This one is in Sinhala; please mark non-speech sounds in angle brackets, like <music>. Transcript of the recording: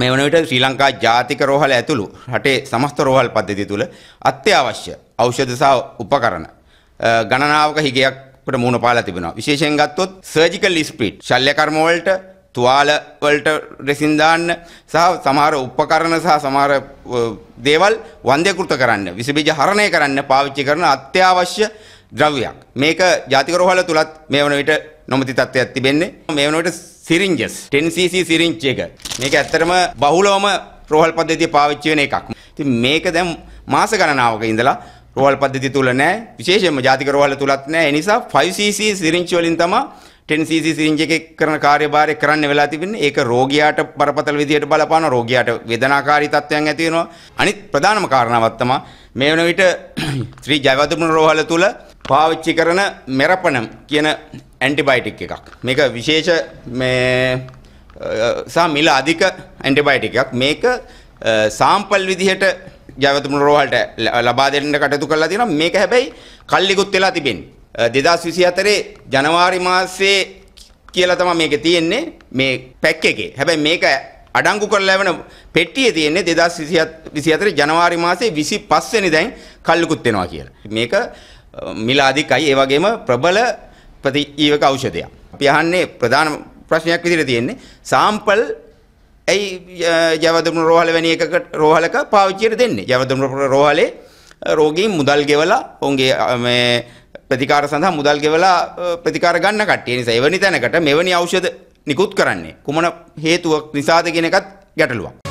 මේ වන විට ශ්‍රී ලංකා ජාතික රෝහල ඇතුළු රටේ සමස්ත රෝහල් පද්ධතිය තුළ අත්‍යවශ්‍ය ඖෂධ සහ උපකරණ ගණනාවක හිගයක්ට මුණ පාලා තිබෙනවා. විශේෂයෙන් ගත්තොත් සර්ජිකල් ස්ප්‍රිට් ශල්‍ය කර්ම වලට තුවාල වලට රෙසින් දාන්න සහ සමහර උපකරණ සහ සමහර දේවල් වන්දේකృత කරන්න විසබීජ හරණය කරන්න පාවිච්චි කරන අත්‍යවශ්‍ය ද්‍රව්‍යයක්. මේක ජාතික රෝහල තුලත් මේ වන විට නොමැති තත්ත්වයක් තිබෙන්නේ. මේ වන විට සිරිංජස් 10cc සිරිංච් එක. මේක ඇත්තටම බහුලවම රෝහල් පද්ධතිය පාවිච්චි වෙන එකක්. ඉතින් මේක දැන් මාස ගණනාවක ඉඳලා රෝහල් පද්ධතිය තුල නැහැ. විශේෂයෙන්ම ජාතික රෝහල තුලත් නැහැ. ඒ නිසා 5cc සිරිංච් වලින් තමයි 10cc සිරිංජ් එකේ කරන කාර්යභාරය කරන්න වෙලා තිබෙන්නේ. ඒක රෝගියාට බරපතල විදියට බලපානවා. රෝගියාට වේදනාකාරී තත්ත්වයන් ඇති වෙනවා. අනිත් ප්‍රධානම කාරණාවක් තමයි මේ වන විට <clears throat> ශ්‍රී ජයවර්ධන රෝහල තුල පාවිච්චි කරන මෙරපණම් කියන ඇන්ටිබයිටික් එකක් මේක විශේෂ මේ සහ මිල අධික ඇන්ටිබයිටික් එකක් මේක සාම්පල් විදිහට ජයවතුමුණ රෝහලට ලබා දෙන්න කටයුතු කරලා තියෙනවා මේක හැබැයි කල්ලිකුත් වෙලා තිබෙන්නේ 2024 ජනවාරි මාසයේ කියලා තමයි මේක තියෙන්නේ මේ පැක් එකේ හැබැයි මේක අඩංගු කරලා ලැබෙන පෙට්ටියේ තියෙන්නේ 2024 ජනවාරි මාසයේ 25 වෙනිදායින් කල්ලිකුත් වෙනවා කියලා. මේක මිල අධිකයි ඒ වගේම ප්‍රබල ප්‍රතිජීවක ඖෂධයක්. අපි අහන්නේ ප්‍රධාන ප්‍රශ්නයක් විදිහට තියෙන්නේ සාම්පල් ඇයි ජවදමුණු රෝහල වැනි එකක රෝහලක පාවිච්චියට දෙන්නේ. ජවදමුණු රෝහලේ රෝගීන් මුදල් ගෙවලා ඔවුන්ගේ මේ ප්‍රතිකාර සඳහා මුදල් ගෙවලා ප්‍රතිකාර ගන්න කට්ටිය. ඒ නිසා එවැනි තැනකට මෙවැනි ඖෂධ නිකුත් කරන්නේ කුමන හේතුවක් නිසාද කියන එකත් ගැටලුවක්.